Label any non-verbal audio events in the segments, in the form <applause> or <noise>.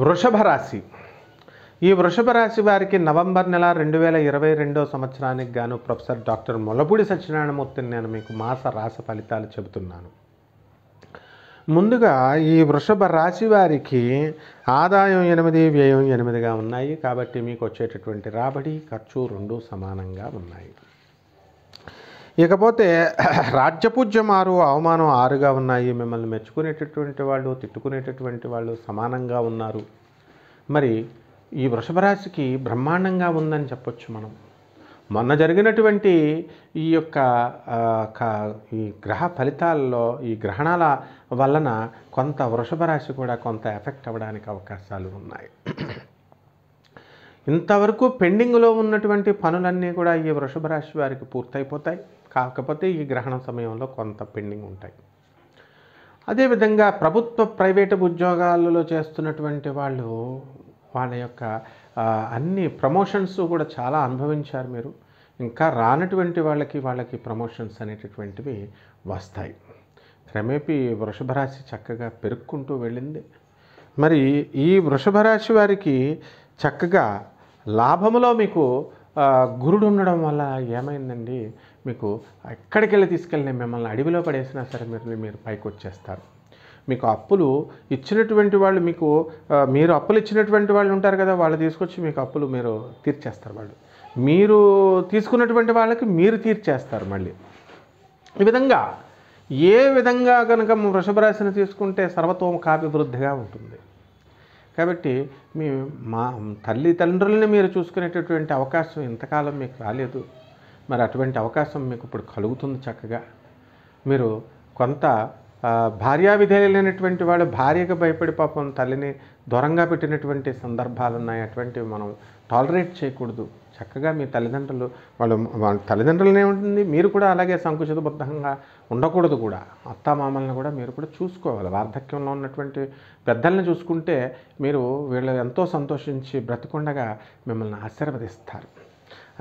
వృషభ రాశి ఈ వృషభ రాశి వారికి నవంబర్ నెల రెండు వేల ఇరవై రెండో సంవత్సరానికి గాను ప్రొఫెసర్ డాక్టర్ మొలపూడి సత్యనారాయణమూర్తిని నేను మీకు మాస రాశి ఫలితాలు చెబుతున్నాను ముందుగా ఈ వృషభ రాశి వారికి ఆదాయం ఎనిమిది వ్యయం ఎనిమిదిగా ఉన్నాయి కాబట్టి మీకు వచ్చేటటువంటి రాబడి ఖర్చు రెండు సమానంగా ఉన్నాయి ఇకపోతే <clears throat> రాజ్యపూజ్యం ఆరు అవమానం ఆరుగా ఉన్నాయి మిమ్మల్ని మెచ్చుకునేటటువంటి వాళ్ళు తిట్టుకునేటటువంటి వాళ్ళు సమానంగా ఉన్నారు మరి ఈ వృషభరాశికి బ్రహ్మాండంగా ఉందని చెప్పొచ్చు మనం మొన్న జరిగినటువంటి ఈ యొక్క ఈ గ్రహ ఫలితాల్లో ఈ గ్రహణాల వలన కొంత వృషభ రాశి కూడా కొంత ఎఫెక్ట్ అవ్వడానికి అవకాశాలు ఉన్నాయి ఇంతవరకు పెండింగ్లో ఉన్నటువంటి పనులన్నీ కూడా ఈ వృషభ రాశి వారికి పూర్తయిపోతాయి కాకపోతే ఈ గ్రహణ సమయంలో కొంత పెండింగ్ ఉంటాయి అదేవిధంగా ప్రభుత్వ ప్రైవేటు ఉద్యోగాలలో చేస్తున్నటువంటి వాళ్ళు వాళ్ళ యొక్క అన్ని ప్రమోషన్స్ కూడా చాలా అనుభవించారు మీరు ఇంకా రానటువంటి వాళ్ళకి వాళ్ళకి ప్రమోషన్స్ అనేటటువంటివి వస్తాయి క్రమేపీ వృషభరాశి చక్కగా పెరుక్కుంటూ వెళ్ళింది మరి ఈ వృషభరాశి వారికి చక్కగా లాభములో మీకు గురుడు ఉండడం వల్ల ఏమైందండి మీకు ఎక్కడికి వెళ్ళి తీసుకెళ్ళిన మిమ్మల్ని అడవిలో పడేసినా సరే మీరు మీరు పైకి వచ్చేస్తారు మీకు అప్పులు ఇచ్చినటువంటి వాళ్ళు మీకు మీరు అప్పులు ఇచ్చినటువంటి వాళ్ళు ఉంటారు కదా వాళ్ళు తీసుకొచ్చి మీకు అప్పులు మీరు తీర్చేస్తారు వాళ్ళు మీరు తీసుకున్నటువంటి వాళ్ళకి మీరు తీర్చేస్తారు మళ్ళీ ఈ విధంగా ఏ విధంగా కనుక రాశిని తీసుకుంటే సర్వతోమ కాభివృద్ధిగా ఉంటుంది కాబట్టి మీ మా తల్లిదండ్రులని మీరు చూసుకునేటటువంటి అవకాశం ఇంతకాలం మీకు రాలేదు మరి అటువంటి అవకాశం మీకు ఇప్పుడు కలుగుతుంది చక్కగా మీరు కొంత భార్యా విధేయులు లేనటువంటి వాళ్ళు భార్యకు భయపడి పాపం తల్లిని దూరంగా పెట్టినటువంటి సందర్భాలు ఉన్నాయి అటువంటివి మనం టాలరేట్ చేయకూడదు చక్కగా మీ తల్లిదండ్రులు వాళ్ళు వాళ్ళ తల్లిదండ్రులనే ఉంటుంది మీరు కూడా అలాగే సంకుచిత బద్ధంగా ఉండకూడదు కూడా అత్త మామల్ని కూడా మీరు కూడా చూసుకోవాలి వార్ధక్యంలో ఉన్నటువంటి పెద్దల్ని చూసుకుంటే మీరు వీళ్ళు ఎంతో సంతోషించి బ్రతకుండగా మిమ్మల్ని ఆశీర్వదిస్తారు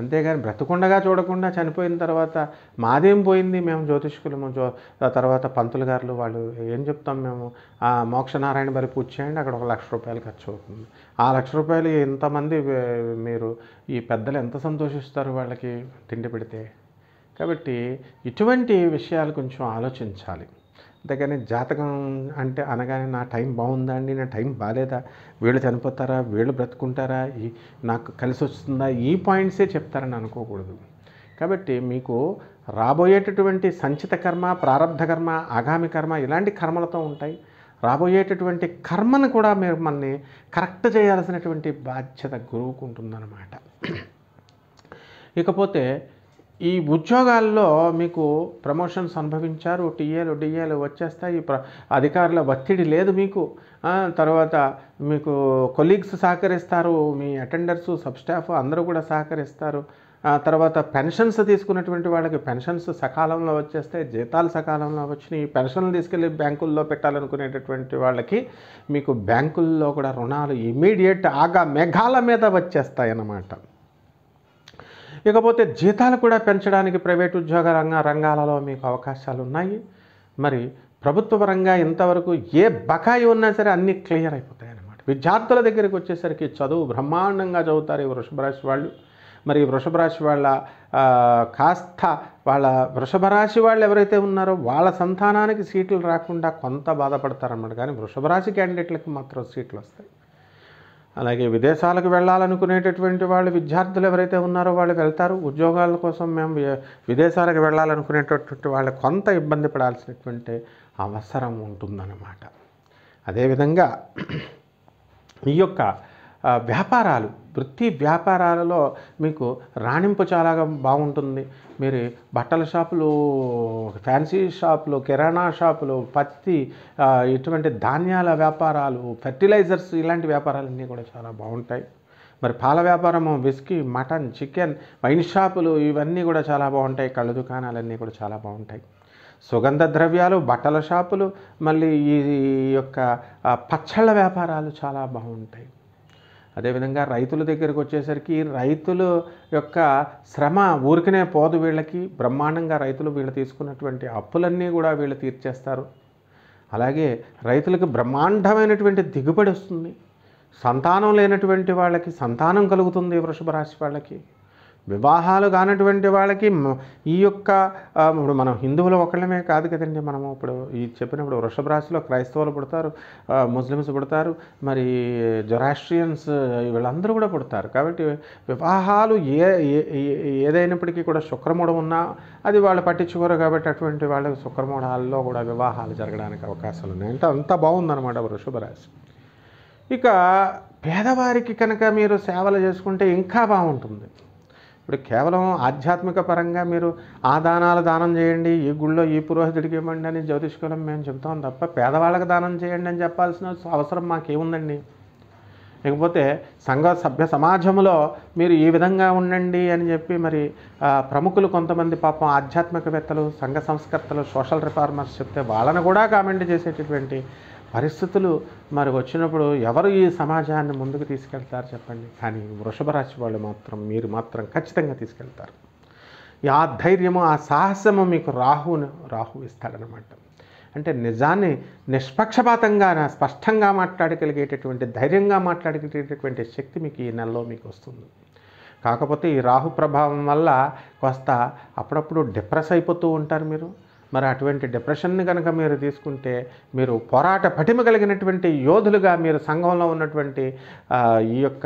అంతేగాని బ్రతకుండగా చూడకుండా చనిపోయిన తర్వాత మాదేం పోయింది మేము జ్యోతిష్కులు ఆ తర్వాత పంతులు గారులు వాళ్ళు ఏం చెప్తాం మేము ఆ మోక్షనారాయణ బలి పూజ చేయండి అక్కడ ఒక లక్ష రూపాయలు ఖర్చు అవుతుంది ఆ లక్ష రూపాయలు ఎంతమంది మీరు ఈ పెద్దలు ఎంత సంతోషిస్తారు వాళ్ళకి తిండి పెడితే కాబట్టి ఇటువంటి విషయాలు కొంచెం ఆలోచించాలి అంతేకాని జాతకం అంటే అనగానే నా టైం బాగుందా అండి నా టైం బాగాలేదా వీళ్ళు చనిపోతారా వీళ్ళు బ్రతుకుంటారా ఈ నాకు కలిసి వస్తుందా ఈ పాయింట్సే చెప్తారని అనుకోకూడదు కాబట్టి మీకు రాబోయేటటువంటి సంచిత కర్మ ప్రారంధ కర్మ ఆగామి కర్మ ఇలాంటి కర్మలతో ఉంటాయి రాబోయేటటువంటి కర్మను కూడా మీరు మనల్ని కరెక్ట్ చేయాల్సినటువంటి బాధ్యత గురువుకుంటుందన్నమాట ఇకపోతే ఈ ఉద్యోగాల్లో మీకు ప్రమోషన్స్ అనుభవించారు టీఏలు డిఏలు వచ్చేస్తాయి ప్ర అధికారుల ఒత్తిడి లేదు మీకు తర్వాత మీకు కొలీగ్స్ సహకరిస్తారు మీ అటెండర్స్ సబ్ స్టాఫ్ అందరూ కూడా సహకరిస్తారు తర్వాత పెన్షన్స్ తీసుకున్నటువంటి వాళ్ళకి పెన్షన్స్ సకాలంలో వచ్చేస్తే జీతాలు సకాలంలో వచ్చినాయి పెన్షన్లు తీసుకెళ్ళి బ్యాంకుల్లో పెట్టాలనుకునేటటువంటి వాళ్ళకి మీకు బ్యాంకుల్లో కూడా రుణాలు ఇమీడియట్ ఆగా మేఘాల మీద వచ్చేస్తాయి అన్నమాట ఇకపోతే జీతాలు కూడా పెంచడానికి ప్రైవేట్ ఉద్యోగ రంగ రంగాలలో మీకు అవకాశాలు ఉన్నాయి మరి ప్రభుత్వ పరంగా ఇంతవరకు ఏ బకాయి ఉన్నా సరే అన్నీ క్లియర్ అయిపోతాయి అన్నమాట విద్యార్థుల దగ్గరికి వచ్చేసరికి చదువు బ్రహ్మాండంగా చదువుతారు ఈ వృషభరాశి వాళ్ళు మరి వృషభ రాశి వాళ్ళ కాస్త వాళ్ళ వృషభ రాశి వాళ్ళు ఎవరైతే ఉన్నారో వాళ్ళ సంతానానికి సీట్లు రాకుండా కొంత బాధపడతారన్నమాట కానీ వృషభ రాశి క్యాండిడేట్లకు మాత్రం సీట్లు వస్తాయి అలాగే విదేశాలకు వెళ్ళాలనుకునేటటువంటి వాళ్ళు విద్యార్థులు ఎవరైతే ఉన్నారో వాళ్ళు వెళ్తారు ఉద్యోగాల కోసం మేము విదేశాలకు వెళ్ళాలనుకునేటటువంటి వాళ్ళు కొంత ఇబ్బంది పడాల్సినటువంటి అవసరం ఉంటుందన్నమాట అదేవిధంగా ఈ యొక్క వ్యాపారాలు వృత్తి వ్యాపారాలలో మీకు రాణింపు చాలా బాగుంటుంది మీరు బట్టల షాపులు ఫ్యాన్సీ షాపులు కిరాణా షాపులు పత్తి ఇటువంటి ధాన్యాల వ్యాపారాలు ఫెర్టిలైజర్స్ ఇలాంటి వ్యాపారాలన్నీ కూడా చాలా బాగుంటాయి మరి పాల వ్యాపారము విస్కీ మటన్ చికెన్ వైన్ షాపులు ఇవన్నీ కూడా చాలా బాగుంటాయి కళ్ళు దుకాణాలన్నీ కూడా చాలా బాగుంటాయి సుగంధ ద్రవ్యాలు బట్టల షాపులు మళ్ళీ ఈ యొక్క పచ్చళ్ళ వ్యాపారాలు చాలా బాగుంటాయి అదేవిధంగా రైతుల దగ్గరికి వచ్చేసరికి రైతుల యొక్క శ్రమ ఊరికనే పోదు వీళ్ళకి బ్రహ్మాండంగా రైతులు వీళ్ళు తీసుకున్నటువంటి అప్పులన్నీ కూడా వీళ్ళు తీర్చేస్తారు అలాగే రైతులకు బ్రహ్మాండమైనటువంటి దిగుబడి వస్తుంది సంతానం లేనటువంటి వాళ్ళకి సంతానం కలుగుతుంది వృషభ రాశి వాళ్ళకి వివాహాలు కానటువంటి వాళ్ళకి ఈ యొక్క ఇప్పుడు మనం హిందువులు ఒకళ్ళమే కాదు కదండి మనము ఇప్పుడు ఈ చెప్పినప్పుడు వృషభ రాశిలో క్రైస్తవులు పుడతారు ముస్లిమ్స్ పుడతారు మరి జొరాస్ట్రియన్స్ వీళ్ళందరూ కూడా పుడతారు కాబట్టి వివాహాలు ఏ ఏదైనప్పటికీ కూడా శుక్రమూఢం ఉన్నా అది వాళ్ళు పట్టించుకోరు కాబట్టి అటువంటి వాళ్ళ శుక్రమూఢాల్లో కూడా వివాహాలు జరగడానికి అవకాశాలు ఉన్నాయి అంటే అంత బాగుందన్నమాట వృషభ రాశి ఇక పేదవారికి కనుక మీరు సేవలు చేసుకుంటే ఇంకా బాగుంటుంది ఇప్పుడు కేవలం ఆధ్యాత్మిక పరంగా మీరు ఆ దానాలు దానం చేయండి ఈ గుళ్ళో ఈ పురోహితుడికి ఇవ్వండి అని జ్యోతిష్కులం మేము చెబుతాం తప్ప పేదవాళ్ళకి దానం చేయండి అని చెప్పాల్సిన అవసరం మాకేముందండి లేకపోతే సంఘ సభ్య సమాజంలో మీరు ఈ విధంగా ఉండండి అని చెప్పి మరి ప్రముఖులు కొంతమంది పాపం ఆధ్యాత్మికవేత్తలు సంఘ సంస్కర్తలు సోషల్ రిఫార్మర్స్ చెప్తే వాళ్ళని కూడా కామెంట్ చేసేటటువంటి పరిస్థితులు మరి వచ్చినప్పుడు ఎవరు ఈ సమాజాన్ని ముందుకు తీసుకెళ్తారు చెప్పండి కానీ వృషభ రాశి వాళ్ళు మాత్రం మీరు మాత్రం ఖచ్చితంగా తీసుకెళ్తారు ఆ ధైర్యము ఆ సాహసము మీకు రాహును రాహు ఇస్తాడనమాట అంటే నిజాన్ని నిష్పక్షపాతంగా స్పష్టంగా మాట్లాడగలిగేటటువంటి ధైర్యంగా మాట్లాడగలిగేటటువంటి శక్తి మీకు ఈ నెలలో మీకు వస్తుంది కాకపోతే ఈ రాహు ప్రభావం వల్ల కాస్త అప్పుడప్పుడు డిప్రెస్ అయిపోతూ ఉంటారు మీరు మరి అటువంటి డిప్రెషన్ని కనుక మీరు తీసుకుంటే మీరు పోరాట పటిమ కలిగినటువంటి యోధులుగా మీరు సంఘంలో ఉన్నటువంటి ఈ యొక్క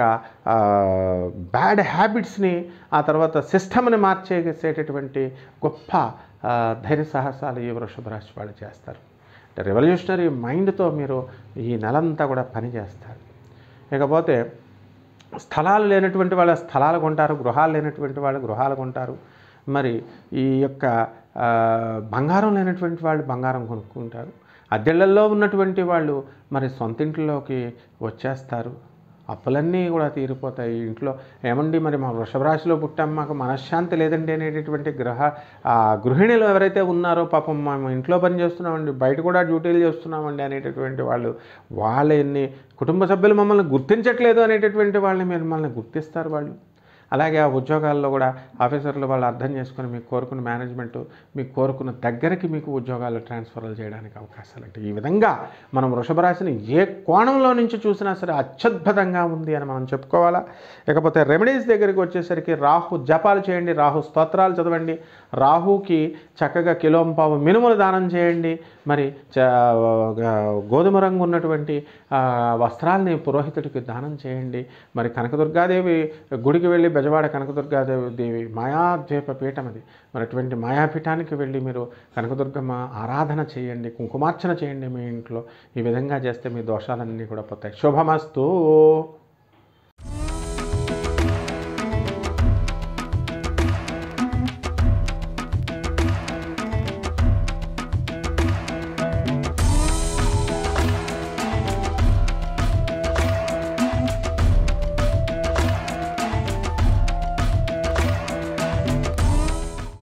బ్యాడ్ హ్యాబిట్స్ని ఆ తర్వాత సిస్టమ్ని మార్చేసేటటువంటి గొప్ప ధైర్య సాహసాలు ఈ వృషభ రాశి వాళ్ళు చేస్తారు అంటే రెవల్యూషనరీ మైండ్తో మీరు ఈ నెలంతా కూడా పనిచేస్తారు ఇకపోతే స్థలాలు లేనటువంటి వాళ్ళ స్థలాలు కొంటారు గృహాలు లేనటువంటి వాళ్ళు గృహాలు కొంటారు మరి ఈ యొక్క బంగారం లేనటువంటి వాళ్ళు బంగారం కొనుక్కుంటారు అద్దెళ్లలో ఉన్నటువంటి వాళ్ళు మరి సొంత ఇంట్లోకి వచ్చేస్తారు అప్పులన్నీ కూడా తీరిపోతాయి ఇంట్లో ఏమండి మరి మా వృషభ రాశిలో పుట్టాం మాకు మనశ్శాంతి లేదండి అనేటటువంటి గ్రహ గృహిణులు ఎవరైతే ఉన్నారో పాపం మేము ఇంట్లో పని చేస్తున్నామండి బయట కూడా డ్యూటీలు చేస్తున్నామండి అనేటటువంటి వాళ్ళు వాళ్ళని కుటుంబ సభ్యులు మమ్మల్ని గుర్తించట్లేదు అనేటటువంటి వాళ్ళని మిమ్మల్ని గుర్తిస్తారు వాళ్ళు అలాగే ఆ ఉద్యోగాల్లో కూడా ఆఫీసర్లు వాళ్ళు అర్థం చేసుకుని మీకు కోరుకున్న మేనేజ్మెంట్ మీకు కోరుకున్న దగ్గరికి మీకు ఉద్యోగాలు ట్రాన్స్ఫర్లు చేయడానికి అవకాశాలు అంటే ఈ విధంగా మనం వృషభరాశిని ఏ కోణంలో నుంచి చూసినా సరే అత్యద్భుతంగా ఉంది అని మనం చెప్పుకోవాలా ఇకపోతే రెమెడీస్ దగ్గరికి వచ్చేసరికి రాహు జపాలు చేయండి రాహు స్తోత్రాలు చదవండి రాహుకి చక్కగా కిలోంపావు మినుములు దానం చేయండి మరి గోధుమ రంగు ఉన్నటువంటి వస్త్రాలని పురోహితుడికి దానం చేయండి మరి కనకదుర్గాదేవి గుడికి వెళ్ళి గజవాడ కనకదుర్గాదేవి దేవి మాయాద్వీప పీఠం అది మరి అటువంటి మాయాపీఠానికి వెళ్ళి మీరు కనకదుర్గమ్మ ఆరాధన చేయండి కుంకుమార్చన చేయండి మీ ఇంట్లో ఈ విధంగా చేస్తే మీ దోషాలన్నీ కూడా పోతాయి శుభమస్తూ